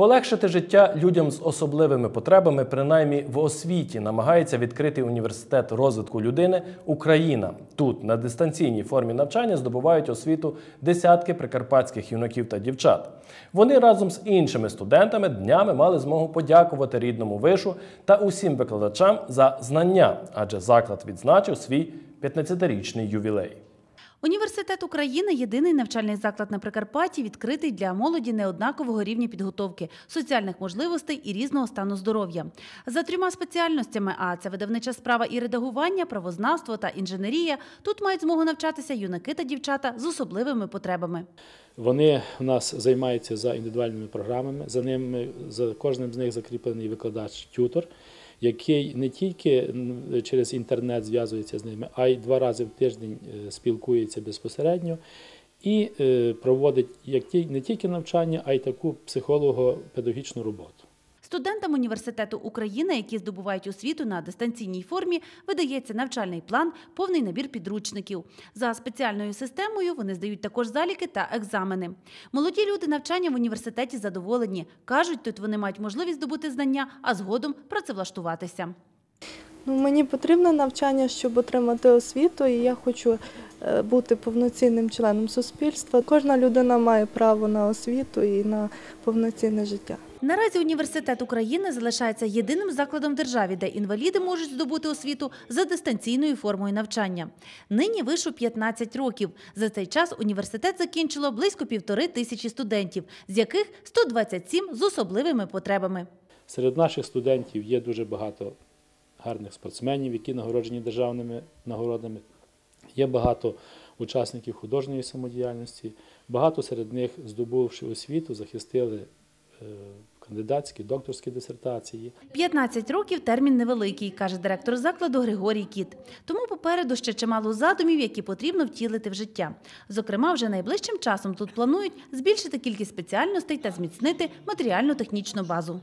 Полегшити життя людям з особливими потребами, принаймні в освіті, намагається відкрити університет розвитку людини Україна. Тут на дистанційній формі навчання здобувають освіту десятки прикарпатських юнаків та дівчат. Вони разом з іншими студентами днями мали змогу подякувати рідному вишу та усім викладачам за знання, адже заклад відзначив свій 15-річний ювілей. Університет України єдиний навчальний заклад на Прикарпатті, відкритий для молоді неоднакового рівня підготовки, соціальних можливостей і різного стану здоров'я. За трьома спеціальностями, а це видавнича справа і редагування, правознавство та інженерія. Тут мають змогу навчатися юнаки та дівчата з особливими потребами. Вони в нас займаються за індивідуальними програмами. За ними за кожним з них закріплений викладач тютор який не тільки через інтернет зв'язується з ними, а й два рази в тиждень е, спілкується безпосередньо і е, проводить не тільки навчання, а й таку психолого-педагогічну роботу. Студентам університету України, які здобувають освіту на дистанційній формі, видається навчальний план, повний набір підручників. За спеціальною системою вони здають також заліки та екзамени. Молоді люди навчання в університеті задоволені. кажуть, тут вони мають можливість здобути знання, а згодом працевлаштуватися. Ну, мені потрібно навчання, щоб отримати освіту, і я хочу Е, бути повноцінним членом суспільства. Кожна людина має право на освіту і на повноцінне життя. Наразі університет України залишається єдиним закладом державі, де інваліди можуть здобути освіту за дистанційною формою навчання. Нині вишу 15 років. За цей час університет закінчило близько півтори тисячі студентів, з яких 127 з особливими потребами. Серед наших студентів є дуже багато гарних спортсменів, які нагороджені державними нагородами. Є багато учасників художньої самодіяльності, багато серед них, здобувши освіту, захистили е, кандидатські, докторські дисертації. 15 років термін невеликий, каже директор закладу Григорій Кіт. Тому попереду ще чимало задумів, які потрібно втілити в життя. Зокрема, вже найближчим часом тут планують збільшити кількість спеціальностей та зміцнити матеріально-технічну базу.